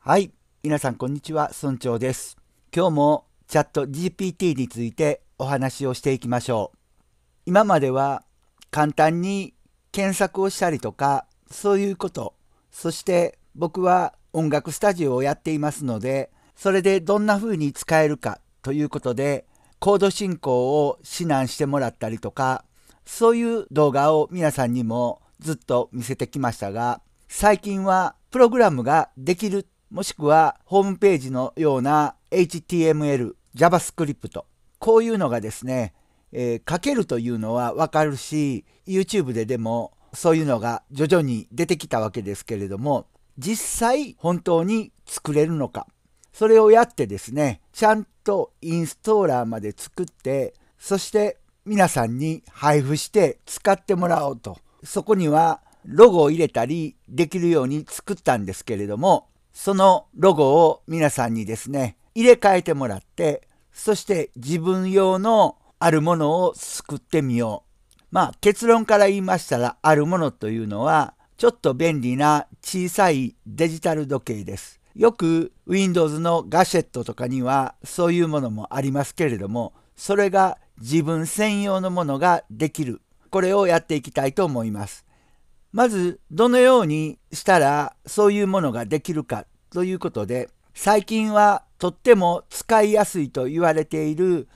はい、皆さんこんにちは、村長です。今日もチャット GPT についてお話をしていきましょう。今までは簡単に検索をしたりとか、そういうこと、そして僕は音楽スタジオをやっていますので、それでどんな風に使えるかということで、コード進行を指南してもらったりとか、そういう動画を皆さんにもずっと見せてきましたが、最近はプログラムができるもしくはホームページのような HTML、JavaScript、こういうのがですね、えー、書けるというのはわかるし、YouTube ででもそういうのが徐々に出てきたわけですけれども、実際本当に作れるのか、それをやってですね、ちゃんとインストーラーまで作って、そして皆さんに配布して使ってもらおうと、そこにはロゴを入れたりできるように作ったんですけれども、そのロゴを皆さんにですね、入れ替えてもらって、そして自分用のあるものを作ってみよう。まあ結論から言いましたら、あるものというのは、ちょっと便利な小さいデジタル時計です。よく Windows のガシェットとかにはそういうものもありますけれども、それが自分専用のものができる。これをやっていきたいと思います。まず、どのようにしたらそういうものができるかということで最近はとっても使いやすいと言われている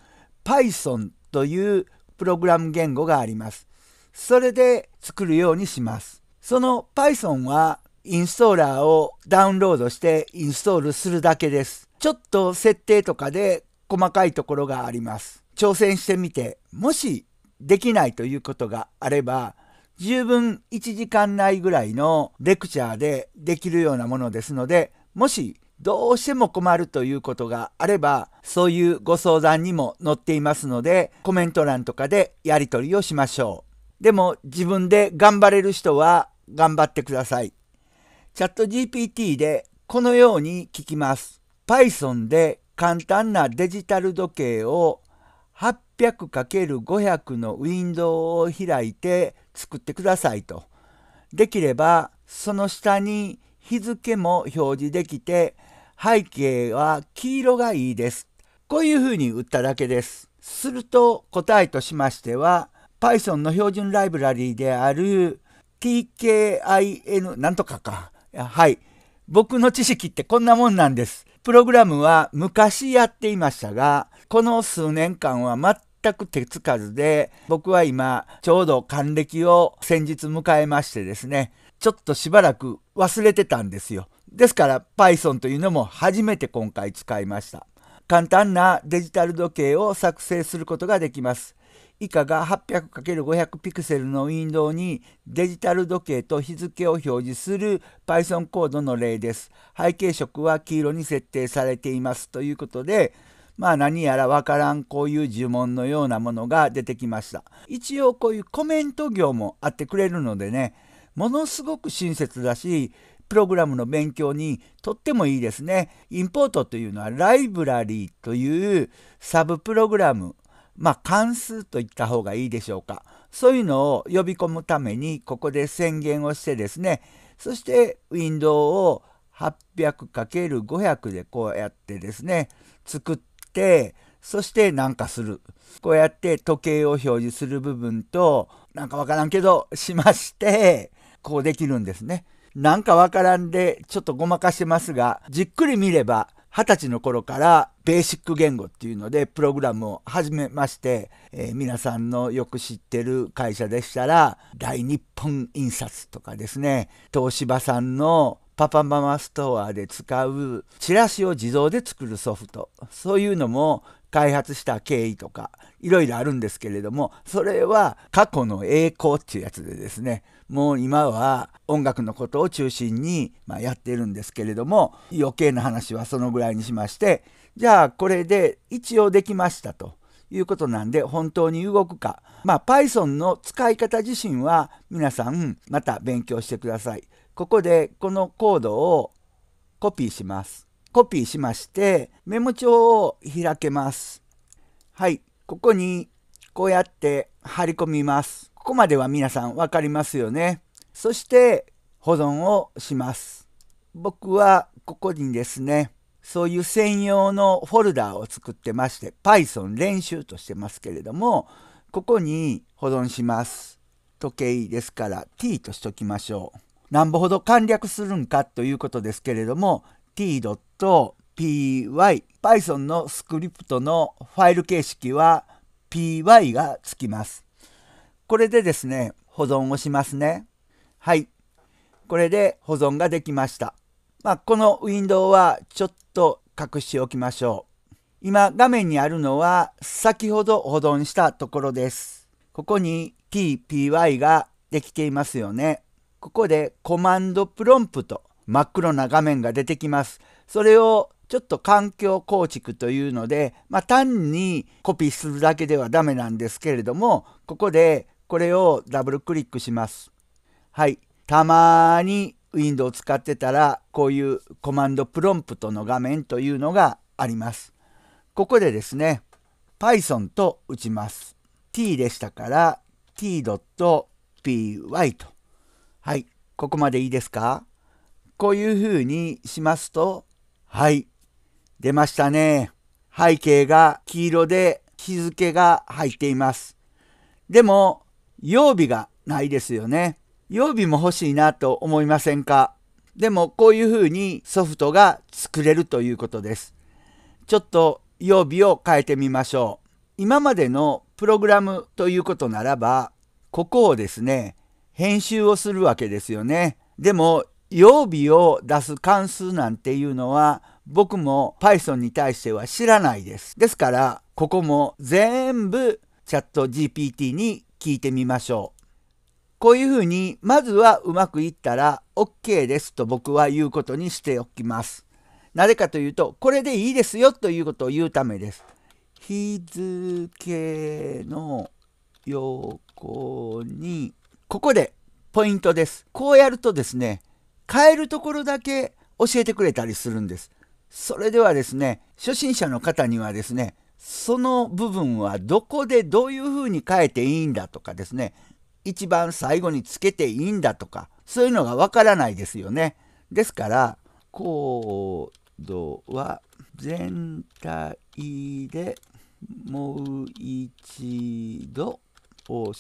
Python というプログラム言語があります。それで作るようにします。その Python はインストーラーをダウンロードしてインストールするだけです。ちょっと設定とかで細かいところがあります。挑戦してみて、もしできないということがあれば、十分1時間内ぐらいのレクチャーでできるようなものですので、もしどうしても困るということがあれば、そういうご相談にも載っていますので、コメント欄とかでやり取りをしましょう。でも自分で頑張れる人は頑張ってください。チャット GPT でこのように聞きます。Python で簡単なデジタル時計を 800×500 のウィンドウを開いて作ってくださいと。できればその下に日付も表示できて、背景は黄色がいいです。こういうふうに打っただけです。すると答えとしましては、Python の標準ライブラリーである tkin なんとかか。はい。僕の知識ってこんなもんなんです。プログラムは昔やっていましたが、この数年間は全く手つかずで、僕は今、ちょうど還暦を先日迎えましてですね、ちょっとしばらく忘れてたんですよ。ですから Python というのも初めて今回使いました。簡単なデジタル時計を作成することができます。以下が 800×500 ピクセルのウィンドウにデジタル時計と日付を表示する Python コードの例です。背景色は黄色に設定されていますということで、まあ何やらわからんこういう呪文のようなものが出てきました。一応こういうコメント行もあってくれるのでね、ものすごく親切だしプログラムの勉強にとってもいいですね。インポートというのはライブラリーというサブプログラムまあ関数といった方がいいでしょうか。そういうのを呼び込むためにここで宣言をしてですねそしてウィンドウを 800×500 でこうやってですね作ってそしてなんかするこうやって時計を表示する部分となんかわからんけどしましてこうできるんですね。なんかわからんで、ちょっとごまかしてますが、じっくり見れば、二十歳の頃からベーシック言語っていうのでプログラムを始めまして、えー、皆さんのよく知ってる会社でしたら大日本印刷とかですね東芝さんのパパママストアで使うチラシを自動で作るソフトそういうのも開発した経緯とかいろいろあるんですけれどもそれは過去の栄光っていうやつでですねもう今は音楽のことを中心に、まやっているんですけれども余計な話はそのぐらいにしましてじゃあこれで一応できましたということなんで本当に動くかまあ Python の使い方自身は皆さんまた勉強してください。ここでこのコードをコピーします。コピーしましてメモ帳を開けます。はい、ここにこうやって貼り込みます。ここまでは皆さん分かりますよね。そして保存をします。僕はここにですね、そういう専用のフォルダを作ってまして、Python 練習としてますけれども、ここに保存します。時計ですから t としときましょう。なんぼほど簡略するんかということですけれども、t.py、Python のスクリプトのファイル形式は py がつきます。これでですね、保存をしますね。はい。これで保存ができました。まあ、このウィンドウはちょっと隠しておきましょう。今画面にあるのは先ほど保存したところです。ここに tpy ができていますよね。ここでコマンドプロンプト真っ黒な画面が出てきます。それをちょっと環境構築というので、まあ、単にコピーするだけではダメなんですけれどもここでこれをダブルクリックします。はい。たまに Windows 使ってたら、こういうコマンドプロンプトの画面というのがあります。ここでですね、Python と打ちます。t でしたから t.py と。はい。ここまでいいですかこういうふうにしますと、はい。出ましたね。背景が黄色で日付が入っています。でも曜日がないですよね。曜日も欲しいなと思いませんかでもこういうふうにソフトが作れるということです。ちょっと曜日を変えてみましょう。今までのプログラムということならば、ここをですね、編集をするわけですよね。でも曜日を出す関数なんていうのは僕も Python に対しては知らないです。ですからここも全部チャット GPT に聞いてみましょう。こういうふうに、まずはうまくいったら OK ですと僕は言うことにしておきます。なぜかというと、これでいいですよということを言うためです。日付の横に、ここでポイントです。こうやるとですね、変えるところだけ教えてくれたりするんです。それではですね、初心者の方にはですね、その部分はどこでどういうふうに変えていいんだとかですね一番最後につけていいんだとかそういうのがわからないですよね。ですからコードは全体でもう一度教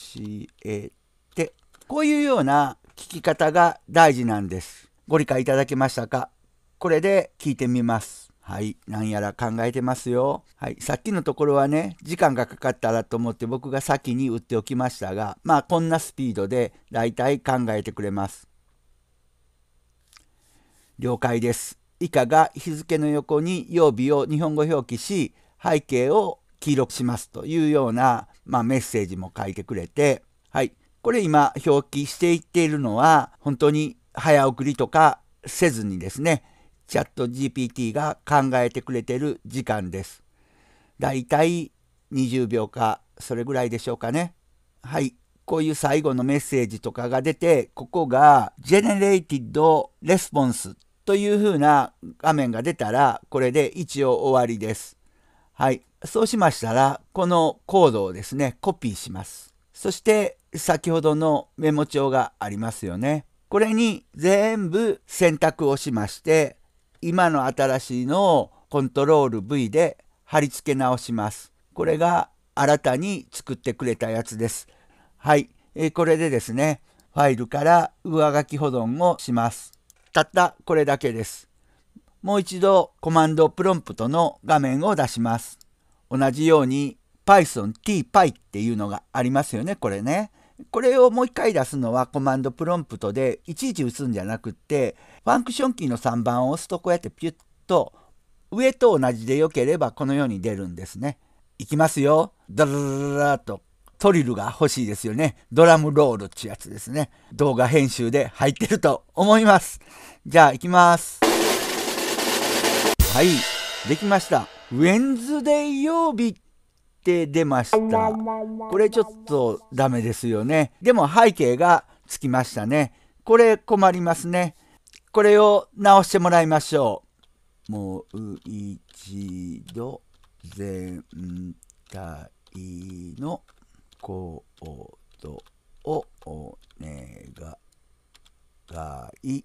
えてこういうような聞き方が大事なんです。ご理解いただけましたかこれで聞いてみます。はい、なんやら考えてますよ。はい、さっきのところはね、時間がかかったらと思って僕が先に打っておきましたが、まあこんなスピードで大体考えてくれます。了解です。以下が日付の横に曜日を日本語表記し、背景を黄色くしますというような、まあ、メッセージも書いてくれて、はい、これ今表記していっているのは本当に早送りとかせずにですねチャット GPT が考えてくれてる時間です。だいたい20秒かそれぐらいでしょうかね。はい。こういう最後のメッセージとかが出て、ここが Generated Response というふうな画面が出たら、これで一応終わりです。はい。そうしましたら、このコードをですね、コピーします。そして、先ほどのメモ帳がありますよね。これに全部選択をしまして、今の新しいのをコントロール V で貼り付け直します。これが新たに作ってくれたやつです。はい、えー、これでですね、ファイルから上書き保存をします。たったこれだけです。もう一度コマンドプロンプトの画面を出します。同じように PythonTPy っていうのがありますよね、これね。これをもう一回出すのはコマンドプロンプトでいちいち打つんじゃなくってファンクションキーの3番を押すとこうやってピュッと上と同じで良ければこのように出るんですね。いきますよ。ドラララとトリルが欲しいですよね。ドラムロールってやつですね。動画編集で入ってると思います。じゃあ行きます。はい、できました。ウェンズデー曜日って出ました。これちょっとダメですよね。でも背景がつきましたね。これ困りますね。これを直してもらいましょう。もう一度全体のコードをお願い。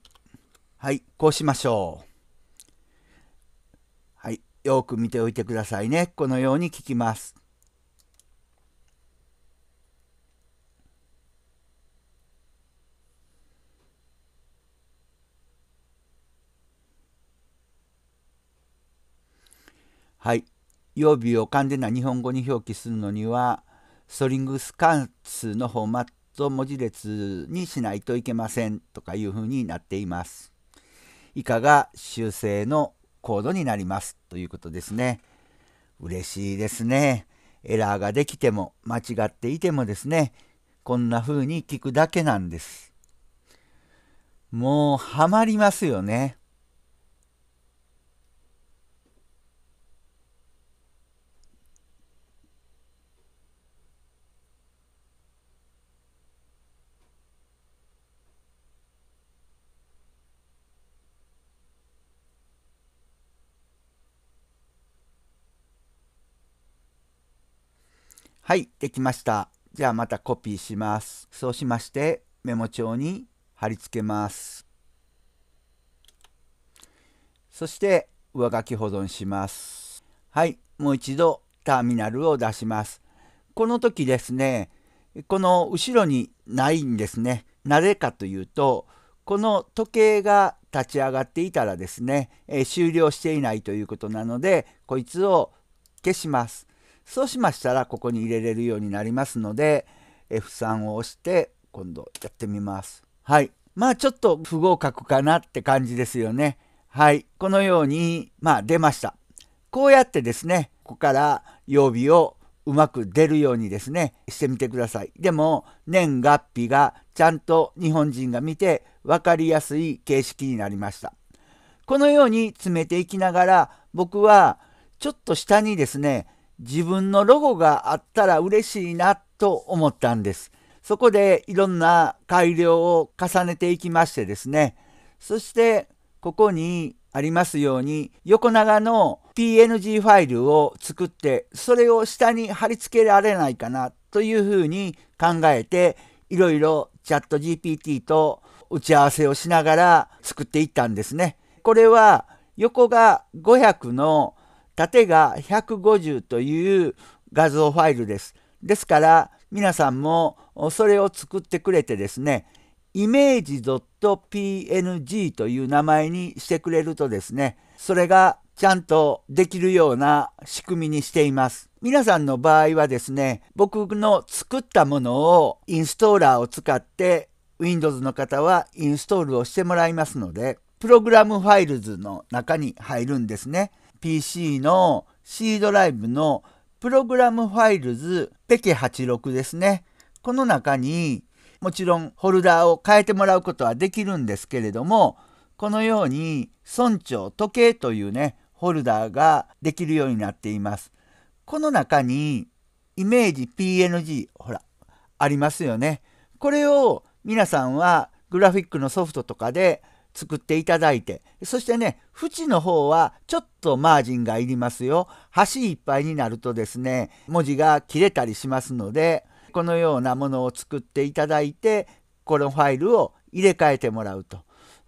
はい、こうしましょう。はい、よく見ておいてくださいね。このように聞きます。はい。曜日を完全な日本語に表記するのには、ストリングス関数のフォーマット文字列にしないといけませんとかいうふうになっています。以下が修正のコードになりますということですね。嬉しいですね。エラーができても間違っていてもですね、こんな風に聞くだけなんです。もうハマりますよね。はい、できました。じゃあまたコピーします。そうしまして、メモ帳に貼り付けます。そして、上書き保存します。はい、もう一度ターミナルを出します。この時ですね、この後ろにないんですね。なぜかというと、この時計が立ち上がっていたらですね、えー、終了していないということなので、こいつを消します。そうしましたらここに入れれるようになりますので F3 を押して今度やってみます。はい。まあちょっと不合格かなって感じですよね。はい。このように、まあ出ました。こうやってですね、ここから曜日をうまく出るようにですね、してみてください。でも、年月日がちゃんと日本人が見て分かりやすい形式になりました。このように詰めていきながら、僕はちょっと下にですね、自分のロゴがあったら嬉しいなと思ったんです。そこでいろんな改良を重ねていきましてですね、そしてここにありますように横長の PNG ファイルを作ってそれを下に貼り付けられないかなというふうに考えていろいろチャット GPT と打ち合わせをしながら作っていったんですね。これは横が500の縦が150という画像ファイルです。ですから皆さんもそれを作ってくれてですね、イメージ .png という名前にしてくれるとですね、それがちゃんとできるような仕組みにしています。皆さんの場合はですね、僕の作ったものをインストーラーを使って Windows の方はインストールをしてもらいますので、プログラムファイルズの中に入るんですね。PC の C ドライブのプログラムファイルズペケ86ですね。この中にもちろんホルダーを変えてもらうことはできるんですけれどもこのように村長時計というねホルダーができるようになっています。この中にイメージ PNG ほらありますよね。これを皆さんはグラフィックのソフトとかで作っていただいて、そしてね、縁の方はちょっとマージンがいりますよ。端いっぱいになるとですね、文字が切れたりしますので、このようなものを作っていただいて、このファイルを入れ替えてもらうと。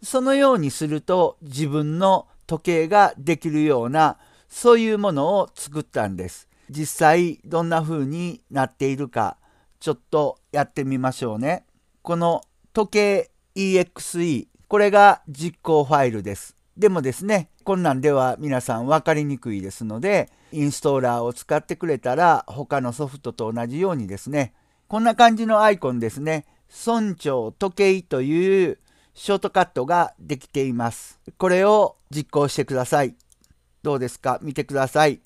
そのようにすると自分の時計ができるような、そういうものを作ったんです。実際どんな風になっているか、ちょっとやってみましょうね。この時計 EXE これが実行ファイルです。でもですね、こんなんでは皆さん分かりにくいですので、インストーラーを使ってくれたら他のソフトと同じようにですね、こんな感じのアイコンですね、村長時計というショートカットができています。これを実行してください。どうですか見てください。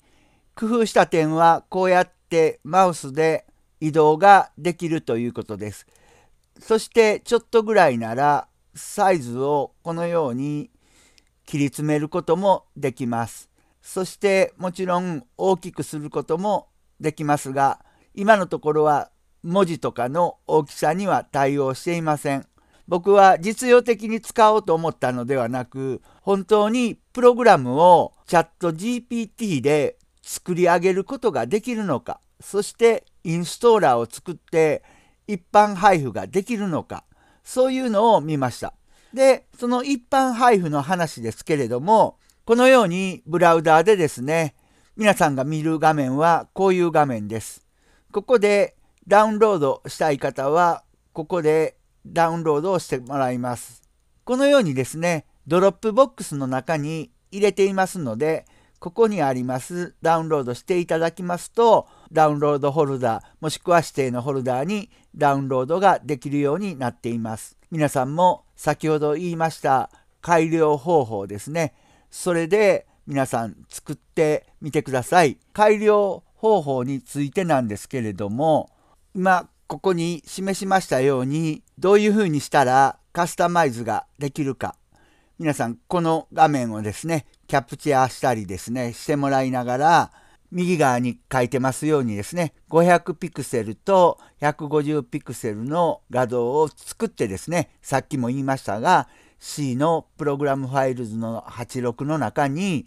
工夫した点はこうやってマウスで移動ができるということです。そしてちょっとぐらいならサイズをこのように切り詰めることもできます。そしてもちろん大きくすることもできますが今のところは文字とかの大きさには対応していません。僕は実用的に使おうと思ったのではなく本当にプログラムをチャット GPT で作り上げることができるのかそしてインストーラーを作って一般配布ができるのかそういうのを見ました。で、その一般配布の話ですけれども、このようにブラウザーでですね、皆さんが見る画面はこういう画面です。ここでダウンロードしたい方は、ここでダウンロードをしてもらいます。このようにですね、ドロップボックスの中に入れていますので、ここにありますダウンロードしていただきますとダウンロードフォルダもしくは指定のフォルダにダウンロードができるようになっています。皆さんも先ほど言いました改良方法ですね。それで皆さん作ってみてください。改良方法についてなんですけれども今ここに示しましたようにどういうふうにしたらカスタマイズができるか皆さんこの画面をですねキャプチャーしたりですね、してもらいながら、右側に書いてますようにですね、500ピクセルと150ピクセルの画像を作ってですね、さっきも言いましたが、C のプログラムファイルズの86の中に、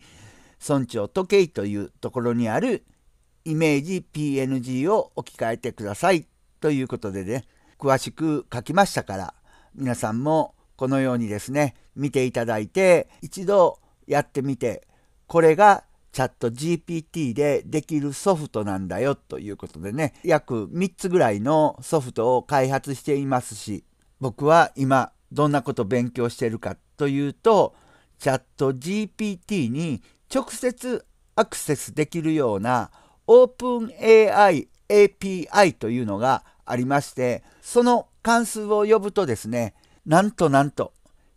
村長時計というところにあるイメージ PNG を置き換えてくださいということでね、詳しく書きましたから、皆さんもこのようにですね、見ていただいて、一度やってみてこれがチャット GPT でできるソフトなんだよということでね約3つぐらいのソフトを開発していますし僕は今どんなこと勉強してるかというとチャット GPT に直接アクセスできるような OpenAI API というのがありましてその関数を呼ぶとですねなんとなんと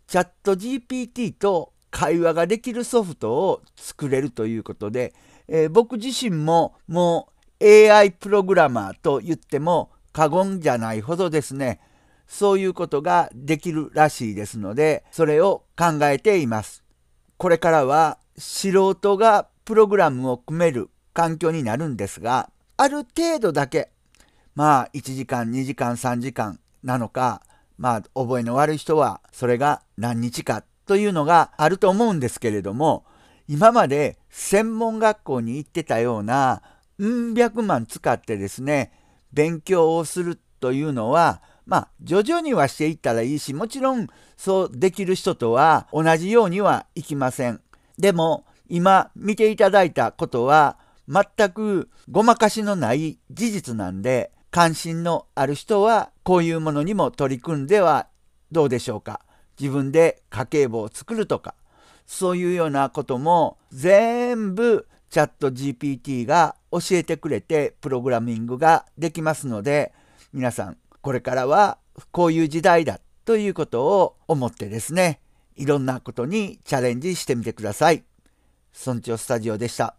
チャット GPT と会話ができるソフトを作れるということで、えー、僕自身ももう AI プログラマーと言っても過言じゃないほどですねそういうことができるらしいですのでそれを考えています。これからは素人がプログラムを組める環境になるんですがある程度だけまあ1時間2時間3時間なのかまあ覚えの悪い人はそれが何日かというのがあると思うんですけれども今まで専門学校に行ってたようなうん百万使ってですね勉強をするというのはまあ徐々にはしていったらいいしもちろんそうできる人とは同じようにはいきません。でも今見ていただいたことは全くごまかしのない事実なんで関心のある人はこういうものにも取り組んではどうでしょうか。自分で家計簿を作るとかそういうようなことも全部チャット GPT が教えてくれてプログラミングができますので皆さんこれからはこういう時代だということを思ってですねいろんなことにチャレンジしてみてください。村長スタジオでした。